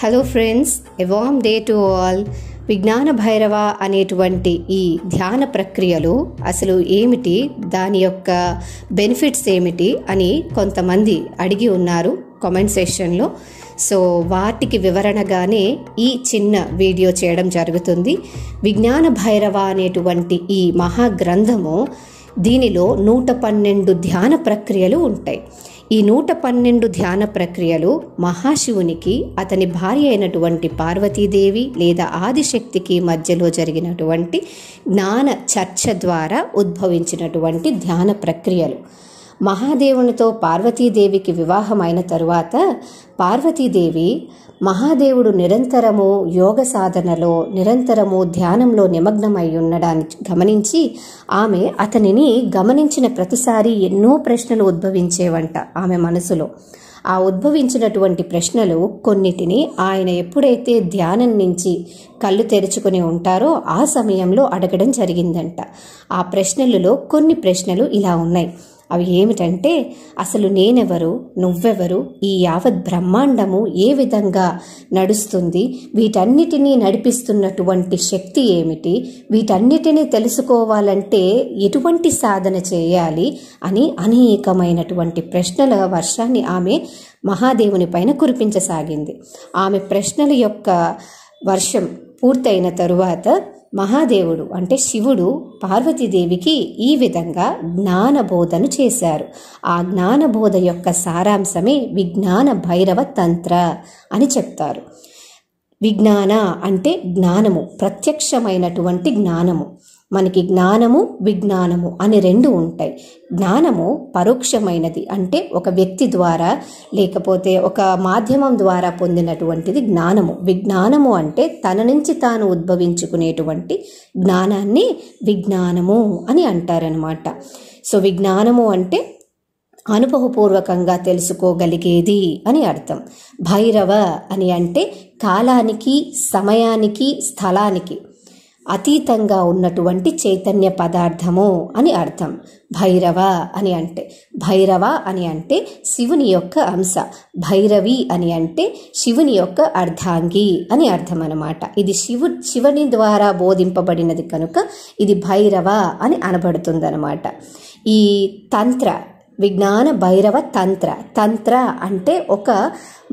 hello friends a day to all Vijnana Bhairava అనేటువంటి ఈ ధ్యాన ప్రక్రియలు అసలు ఏమిటి దాని యొక్క బెనిఫిట్స్ ఏమిటి అని కొంతమంది అడిగి ఉన్నారు కామెంట్ సెషన్లో సో వాటికి వివరణగానే ఈ చిన్న వీడియో చేయడం జరుగుతుంది విజ్ఞాన భైరవ అనేటువంటి ఈ మహాగ్రంథము దీనిలో నూట పన్నెండు ధ్యాన ప్రక్రియలు ఉంటాయి ఈ నూట పన్నెండు ధ్యాన ప్రక్రియలు మహాశివునికి అతని భార్య అయినటువంటి పార్వతీదేవి లేదా ఆదిశక్తికి మధ్యలో జరిగినటువంటి జ్ఞాన చర్చ ద్వారా ఉద్భవించినటువంటి ధ్యాన ప్రక్రియలు మహాదేవునితో పార్వతీదేవికి వివాహమైన తరువాత పార్వతీదేవి మహాదేవుడు నిరంతరము యోగ సాధనలో నిరంతరము ధ్యానంలో నిమగ్నమై ఉండడాన్ని గమనించి ఆమె అతనిని గమనించిన ప్రతిసారి ఎన్నో ప్రశ్నలు ఉద్భవించేవంట ఆమె మనసులో ఆ ఉద్భవించినటువంటి ప్రశ్నలు కొన్నిటిని ఆయన ఎప్పుడైతే ధ్యానం నుంచి కళ్ళు తెరుచుకుని ఉంటారో ఆ సమయంలో అడగడం జరిగిందంట ఆ ప్రశ్నలలో కొన్ని ప్రశ్నలు ఇలా ఉన్నాయి అవి ఏమిటంటే అసలు నేనెవరు నువ్వెవరు ఈ యావత్ బ్రహ్మాండము ఏ విధంగా నడుస్తుంది వీటన్నిటినీ నడిపిస్తున్నటువంటి శక్తి ఏమిటి వీటన్నిటినీ తెలుసుకోవాలంటే ఎటువంటి సాధన చేయాలి అని అనేకమైనటువంటి ప్రశ్నల వర్షాన్ని ఆమె మహాదేవుని పైన కురిపించసాగింది ఆమె ప్రశ్నల యొక్క వర్షం పూర్తయిన తరువాత మహాదేవుడు అంటే శివుడు పార్వతీదేవికి ఈ విధంగా జ్ఞానబోధను చేశారు ఆ జ్ఞానబోధ యొక్క సారాంశమే విజ్ఞాన భైరవ తంత్ర అని చెప్తారు విజ్ఞాన అంటే జ్ఞానము ప్రత్యక్షమైనటువంటి జ్ఞానము మనకి జ్ఞానము విజ్ఞానము అని రెండు ఉంటాయి జ్ఞానము పరోక్షమైనది అంటే ఒక వ్యక్తి ద్వారా లేకపోతే ఒక మాధ్యమం ద్వారా పొందినటువంటిది జ్ఞానము విజ్ఞానము అంటే తన నుంచి తాను ఉద్భవించుకునేటువంటి జ్ఞానాన్ని విజ్ఞానము అని అంటారనమాట సో విజ్ఞానము అంటే అనుభవపూర్వకంగా తెలుసుకోగలిగేది అని అర్థం భైరవ అని అంటే కాలానికి సమయానికి స్థలానికి అతీతంగా ఉన్నటువంటి చైతన్య పదార్థము అని అర్థం భైరవ అని అంటే భైరవ అని అంటే శివుని యొక్క అంశ భైరవి అని అంటే శివుని యొక్క అర్ధాంగి అని అర్థం అనమాట ఇది శివు శివుని ద్వారా బోధింపబడినది కనుక ఇది భైరవ అని అనబడుతుందనమాట ఈ తంత్ర విజ్ఞాన భైరవ తంత్ర తంత్ర అంటే ఒక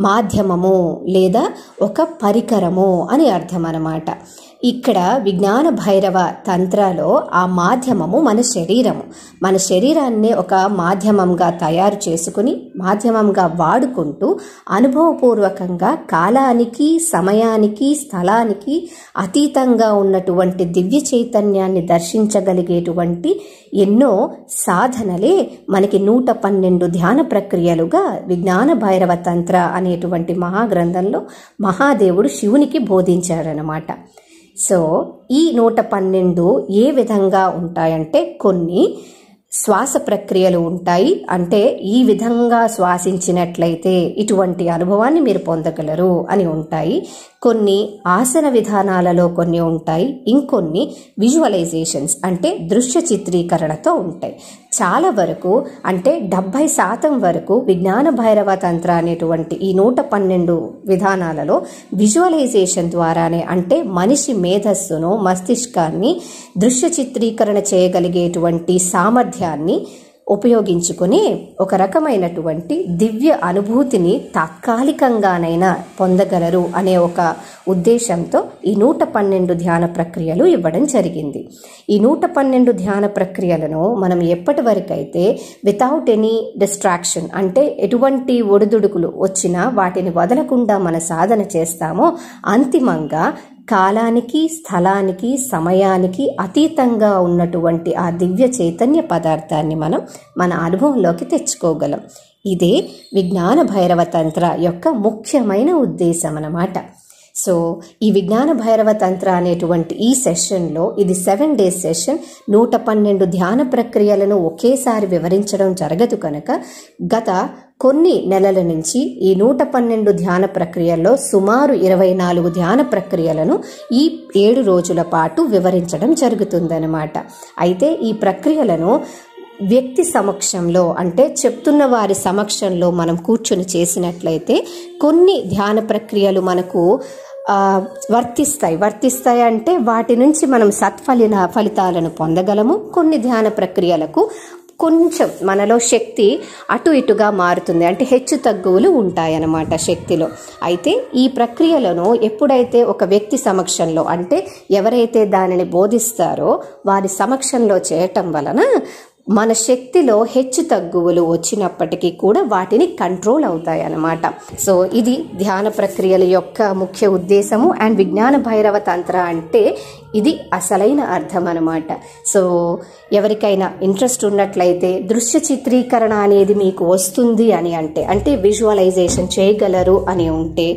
మాధ్యమము లేదా ఒక పరికరము అని అర్థం అనమాట ఇక్కడ విజ్ఞాన భైరవ తంత్రాలో ఆ మాధ్యమము మన శరీరము మన శరీరాన్ని ఒక మాధ్యమంగా తయారు చేసుకుని మాధ్యమంగా వాడుకుంటూ అనుభవపూర్వకంగా కాలానికి సమయానికి స్థలానికి అతీతంగా ఉన్నటువంటి దివ్య చైతన్యాన్ని దర్శించగలిగేటువంటి ఎన్నో సాధనలే మనకి నూట పన్నెండు ధ్యాన ప్రక్రియలుగా విజ్ఞాన భైరవ తంత్ర అనేటువంటి మహాగ్రంథంలో మహాదేవుడు శివునికి బోధించాడనమాట సో ఈ నూట పన్నెండు ఏ విధంగా ఉంటాయంటే కొన్ని శ్వాస ప్రక్రియలు ఉంటాయి అంటే ఈ విధంగా శ్వాసించినట్లయితే ఇటువంటి అనుభవాన్ని మీరు పొందగలరు అని ఉంటాయి కొన్ని ఆసన విధానాలలో కొన్ని ఉంటాయి ఇంకొన్ని విజువలైజేషన్స్ అంటే దృశ్య చిత్రీకరణతో ఉంటాయి చాలా వరకు అంటే డెబ్బై శాతం వరకు విజ్ఞాన భైరవ తంత్ర అనేటువంటి ఈ నూట పన్నెండు విధానాలలో విజువలైజేషన్ ద్వారానే అంటే మనిషి మేధస్సును మస్తిష్కాన్ని దృశ్య చిత్రీకరణ చేయగలిగేటువంటి సామర్థ్యాన్ని ఉపయోగించుకొని ఒక రకమైనటువంటి దివ్య అనుభూతిని తాత్కాలికంగానైనా పొందగలరు అనే ఒక ఉద్దేశంతో ఈ నూట పన్నెండు ధ్యాన ప్రక్రియలు ఇవ్వడం జరిగింది ఈ నూట పన్నెండు ధ్యాన ప్రక్రియలను మనం ఎప్పటి వరకైతే వితౌట్ ఎనీ డిస్ట్రాక్షన్ అంటే ఎటువంటి ఒడిదుడుకులు వచ్చినా వాటిని వదలకుండా మన సాధన చేస్తామో అంతిమంగా కాలానికి స్థలానికి సమయానికి అతీతంగా ఉన్నటువంటి ఆ దివ్య చైతన్య పదార్థాన్ని మనం మన అనుభవంలోకి తెచ్చుకోగలం ఇదే విజ్ఞాన భైరవ తంత్ర యొక్క ముఖ్యమైన ఉద్దేశం అన్నమాట సో ఈ విజ్ఞాన భైరవ తంత్ర అనేటువంటి ఈ సెషన్లో ఇది సెవెన్ డేస్ సెషన్ నూట పన్నెండు ధ్యాన ప్రక్రియలను ఒకేసారి వివరించడం జరగదు కనుక గత కొన్ని నెలల నుంచి ఈ నూట పన్నెండు ధ్యాన ప్రక్రియల్లో సుమారు ఇరవై నాలుగు ధ్యాన ప్రక్రియలను ఈ ఏడు రోజుల పాటు వివరించడం జరుగుతుందనమాట అయితే ఈ ప్రక్రియలను వ్యక్తి సమక్షంలో అంటే చెప్తున్న వారి సమక్షంలో మనం కూర్చొని చేసినట్లయితే కొన్ని ధ్యాన ప్రక్రియలు మనకు వర్తిస్తాయి వర్తిస్తాయి అంటే వాటి నుంచి మనం సత్ఫలిన ఫలితాలను పొందగలము కొన్ని ధ్యాన ప్రక్రియలకు కొంచెం మనలో శక్తి అటు ఇటుగా మారుతుంది అంటే హెచ్చు తగ్గువులు ఉంటాయన్నమాట శక్తిలో అయితే ఈ ప్రక్రియలను ఎప్పుడైతే ఒక వ్యక్తి సమక్షంలో అంటే ఎవరైతే దానిని బోధిస్తారో వారి సమక్షంలో చేయటం వలన మన శక్తిలో హెచ్చు తగ్గువలు వచ్చినప్పటికీ కూడా వాటిని కంట్రోల్ అవుతాయి అన్నమాట సో ఇది ధ్యాన ప్రక్రియల యొక్క ముఖ్య ఉద్దేశము అండ్ విజ్ఞాన భైరవ తంత్ర అంటే ఇది అసలైన అర్థం అనమాట సో ఎవరికైనా ఇంట్రెస్ట్ ఉన్నట్లయితే దృశ్య చిత్రీకరణ అనేది మీకు వస్తుంది అని అంటే అంటే విజువలైజేషన్ చేయగలరు అని ఉంటే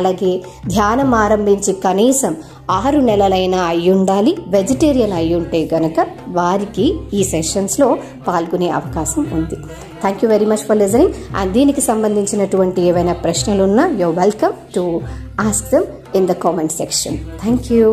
అలాగే ధ్యానం ఆరంభించి కనీసం ఆరు నెలలైనా అయి ఉండాలి వెజిటేరియన్ అయి ఉంటే గనక వారికి ఈ సెషన్స్లో పాల్గొనే అవకాశం ఉంది thank you very much for listening and దీనికి సంబంధించినటువంటి ఏవైనా ప్రశ్నలున్నా your welcome to ask them in the comment section thank you